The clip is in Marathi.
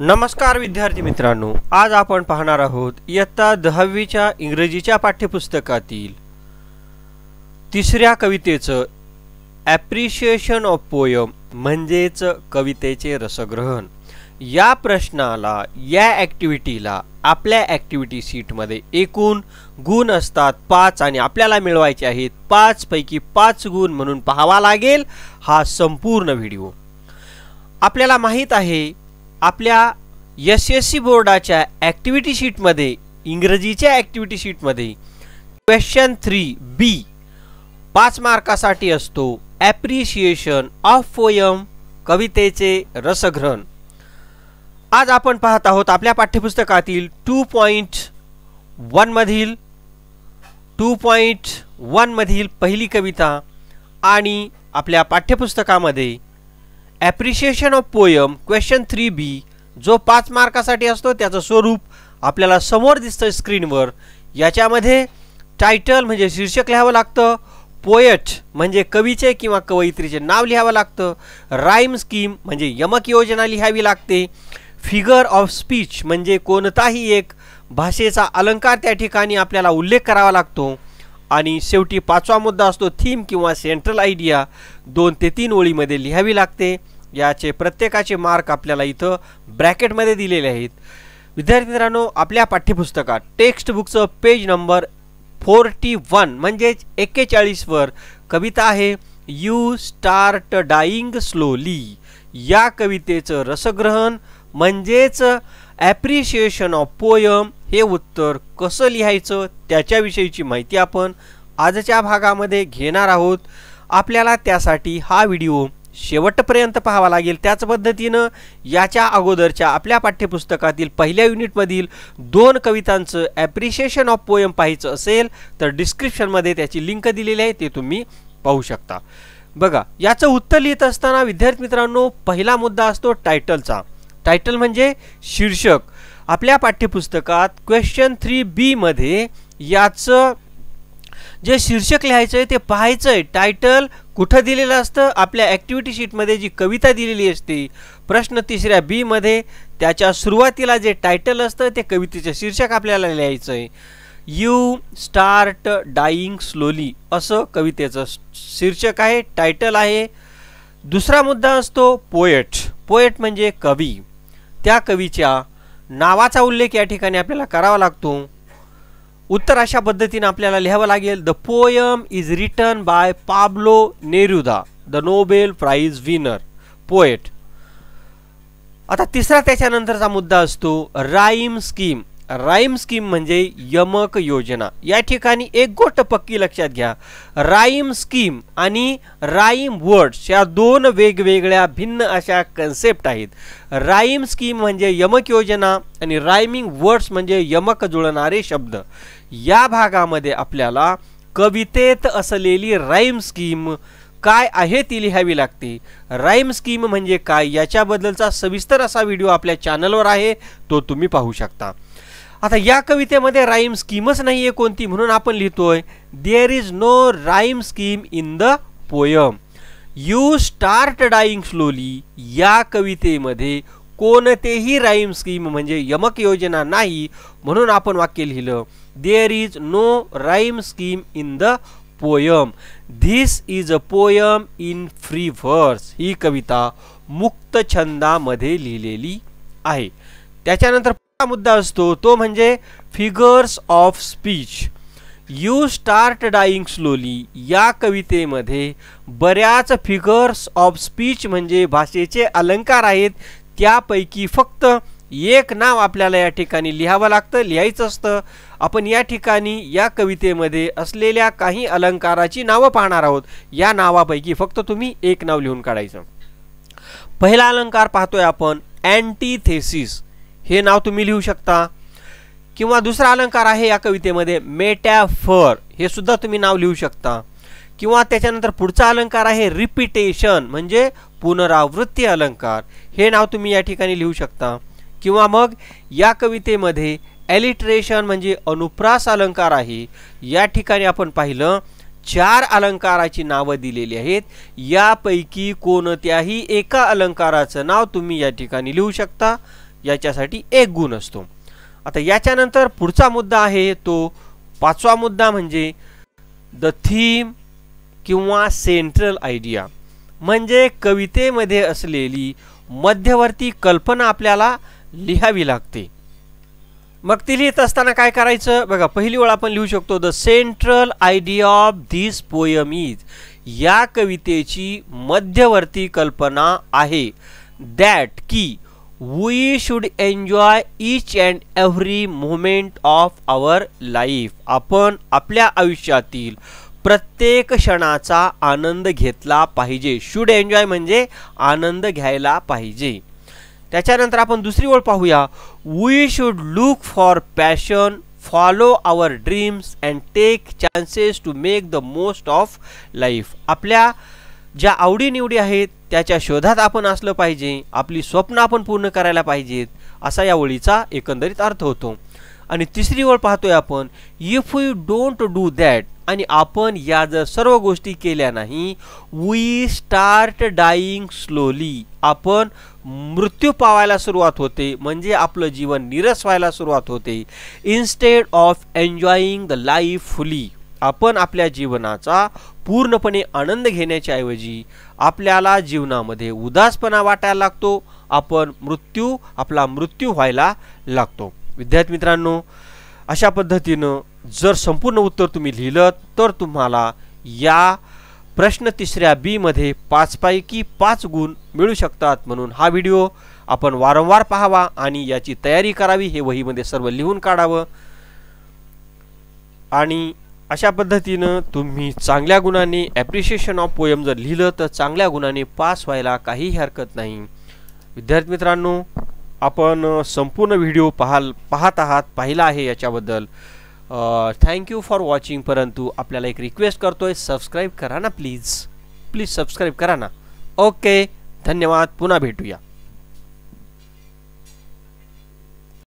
नमस्कार विद्यार्थी मित्रांनो आज आपण पाहणार आहोत इयत्ता दहावीच्या इंग्रजीच्या पाठ्यपुस्तकातील तिसऱ्या कवितेचं ॲप्रिशिएशन ऑफ पोयम म्हणजेच कवितेचे रसग्रहण या प्रश्नाला या ॲक्टिव्हिटीला आपल्या ॲक्टिव्हिटी सीटमध्ये एकूण गुण असतात पाच आणि आपल्याला मिळवायचे आहेत पाचपैकी पाच गुण म्हणून पाहावा लागेल हा संपूर्ण व्हिडिओ आपल्याला माहीत आहे आपल्या एस एस सी बोर्डाच्या ॲक्टिव्हिटी शीटमध्ये इंग्रजीच्या ॲक्टिव्हिटी शीटमध्ये क्वेश्चन थ्री बी पाच मार्कासाठी असतो ॲप्रिशिएशन ऑफ पोयम कवितेचे रसग्रहण आज आपण पाहत आहोत आपल्या पाठ्यपुस्तकातील टू पॉईंट वनमधील टू पॉईंट वनमधील पहिली कविता आणि आपल्या पाठ्यपुस्तकामध्ये appreciation of poem question three B जो पाच मार्कासाठी असतो त्याचं स्वरूप आपल्याला समोर दिसतं स्क्रीनवर याच्यामध्ये टायटल म्हणजे शीर्षक लिहावं लागतं पोयट म्हणजे कवीचे किंवा कवयित्रीचे नाव लिहावं लागतं राईम स्कीम म्हणजे यमक योजना लिहावी लागते फिगर ऑफ स्पीच म्हणजे कोणताही एक भाषेचा अलंकार त्या ठिकाणी आपल्याला उल्लेख करावा लागतो आणि शेवटी पाचवा मुद्दा असतो थीम किंवा सेंट्रल आयडिया दोन ते तीन ओळीमध्ये लिहावी लागते याचे प्रत्येकाचे मार्क आपल्याला इथं ब्रॅकेटमध्ये दिलेले आहेत विद्यार्थी मित्रांनो आपल्या पाठ्यपुस्तकात टेक्स्ट बुकचं पेज नंबर फोर्टी वन म्हणजेच एक्केचाळीसवर कविता आहे यू स्टार्ट डाईंग स्लोली या कवितेचं रसग्रहण म्हणजेच ॲप्रिशिएशन ऑफ पोयम हे उत्तर कसं लिहायचं त्याच्याविषयीची माहिती आपण आजच्या भागामध्ये घेणार आहोत आपल्याला त्यासाठी हा व्हिडिओ शेवटपर्यंत पाहावा लागेल त्याच पद्धतीनं याच्या अगोदरच्या आपल्या पाठ्यपुस्तकातील पहिल्या युनिटमधील दोन कवितांचं ॲप्रिशिएशन ऑफ पोयम पाहायचं असेल तर डिस्क्रिप्शनमध्ये त्याची लिंक दिलेली आहे ते तुम्ही पाहू शकता बघा याचं उत्तर लिहित असताना विद्यार्थी मित्रांनो पहिला मुद्दा असतो टायटलचा टायटल म्हणजे शीर्षक आपल्या पाठ्यपुस्तकात क्वेश्चन थ्री बीमध्ये याचं जे शीर्षक लिहायचं आहे ते पाहायचं आहे टायटल कुठं दिलेलं असतं आपल्या ॲक्टिव्हिटी शीटमध्ये जी कविता दिलेली असते प्रश्न तिसऱ्या बीमध्ये त्याच्या सुरुवातीला जे टायटल असतं ते कवितेचं शीर्षक आपल्याला लिहायचं आहे यू स्टार्ट डाईंग स्लोली असं कवितेचं शीर्षक आहे टायटल आहे दुसरा मुद्दा असतो पोएट पोएट म्हणजे कवी त्या कवीच्या नावाचा उल्लेख या ठिकाणी आपल्याला करावा लागतो उत्तर अशा पद्धतीने आपल्याला लिहावं लागेल the poem is written by Pablo Neruda the Nobel prize winner poet आता तिसरा त्याच्यानंतरचा मुद्दा असतो राईम स्कीम राईम स्कीम म्हणजे यमक योजना या ठिकाणी एक गोष्ट पक्की लक्षात घ्या राईम स्कीम आणि राईम वर्ड्स या दोन वेगवेगळ्या भिन्न अशा कन्सेप्ट आहेत राईम स्कीम म्हणजे यमक योजना आणि राईमिंग वर्ड्स म्हणजे यमक जुळणारे शब्द या भागामध्ये आपल्याला कवितेत असलेली राईम स्कीम काय आहे ती लिहावी लागते राईम स्कीम म्हणजे काय याच्याबद्दलचा सविस्तर असा व्हिडिओ आपल्या चॅनलवर आहे तो तुम्ही पाहू शकता आता या कवितेमध्ये राईम स्कीमच नाही आहे कोणती म्हणून आपण लिहितोय there is no rhyme scheme in the poem you start dying slowly या कवितेमध्ये कोणतेही राईम स्कीम म्हणजे यमक योजना नाही म्हणून आपण वाक्य लिहिलं there is no rhyme scheme in the poem this is a poem in free verse ही कविता मुक्त छंदामध्ये लिहिलेली आहे त्याच्यानंतर मुद्दा असतो तो म्हणजे figures of speech you start dying slowly या कवितेमध्ये बऱ्याच फिगर्स ऑफ स्पीच म्हणजे भाषेचे अलंकार आहेत त्यापैकी फक्त एक नाव आपल्याला या ठिकाणी लिहावं लागतं लिहायचं असतं आपण या ठिकाणी या कवितेमध्ये असलेल्या काही अलंकाराची नावं पाहणार आहोत या नावापैकी फक्त तुम्ही एक नाव लिहून काढायचं पहिला अलंकार पाहतोय आपण अँटीथेसिस हे नाव तुम्ही लिहू शकता किंवा दुसरा अलंकार आहे या कवितेमध्ये मेटॅफर हे सुद्धा तुम्ही नाव लिहू शकता किंवा त्याच्यानंतर पुढचा अलंकार आहे रिपिटेशन म्हणजे पुनरावृत्ती अलंकार हे नाव तुम्ही या ठिकाणी लिहू शकता किंवा मग या कवितेमध्ये एलिट्रेशन म्हणजे अनुप्रास अलंकार आहे या ठिकाणी आपण पाहिलं चार अलंकाराची नावं दिलेली आहेत यापैकी कोणत्याही एका अलंकाराचं नाव तुम्ही या ठिकाणी लिहू शकता याच्यासाठी एक गुण असतो आता याच्यानंतर पुढचा मुद्दा आहे तो पाचवा मुद्दा म्हणजे द थीम किंवा सेंट्रल आयडिया म्हणजे कवितेमध्ये असलेली मध्यवर्ती कल्पना आपल्याला लिहावी लागते मग ती लिहित असताना काय करायचं बघा पहिली वेळ आपण लिहू शकतो the central idea of this poem is या कवितेची मध्यवर्ती कल्पना आहे दॅट की we should enjoy each and every moment of our life आपण आपल्या आयुष्यातील प्रत्येक क्षणाचा आनंद घेतला पाहिजे शुड एन्जॉय म्हणजे आनंद घ्यायला पाहिजे त्याच्यानंतर आपण दुसरी ओळ पाहूया we should look for passion follow our dreams and take chances to make the most of life आपल्या ज्या आवडीनिवडी आहेत त्याच्या शोधात आपण असलं पाहिजे आपली स्वप्न आपण पूर्ण करायला पाहिजेत असा या ओळीचा एकंदरीत अर्थ होतो आणि तिसरी ओळ पाहतोय आपण if you don't do that आणि आपण या जर सर्व गोष्टी केल्या नाही वी स्टार्ट डाईंग स्लोली आपण मृत्यू पावायला सुरुवात होते म्हणजे आपलं जीवन निरस व्हायला सुरुवात होते instead of enjoying the life fully आपण आपल्या जीवनाचा पूर्णपणे आनंद घेण्याच्या ऐवजी आपल्याला जीवनामध्ये उदासपणा वाटायला लागतो आपण मृत्यू आपला मृत्यू व्हायला लागतो विद्यार्थी मित्रांनो अशा पद्धतीनं जर संपूर्ण उत्तर तुम्ही लिहिलं तर तुम्हाला या प्रश्न तिसऱ्या बीमध्ये पाचपैकी पाच गुण मिळू शकतात म्हणून हा व्हिडिओ आपण वारंवार पाहावा आणि याची तयारी करावी हे वहीमध्ये सर्व लिहून काढावं आणि अशा पद्धतीनं तुम्ही चांगल्या गुणांनी ॲप्रिशिएशन ऑफ पोयम जर लिहिलं तर चांगल्या गुणांनी पास व्हायला काहीही हरकत नाही विद्यार्थी मित्रांनो आपण संपूर्ण व्हिडिओ पाहाल पाहत आहात पाहिला आहे याच्याबद्दल थँक्यू फॉर वॉचिंग परंतु आपल्याला एक रिक्वेस्ट करतो आहे सबस्क्राईब करा ना प्लीज प्लीज सबस्क्राईब करा ना ओके धन्यवाद पुन्हा भेटूया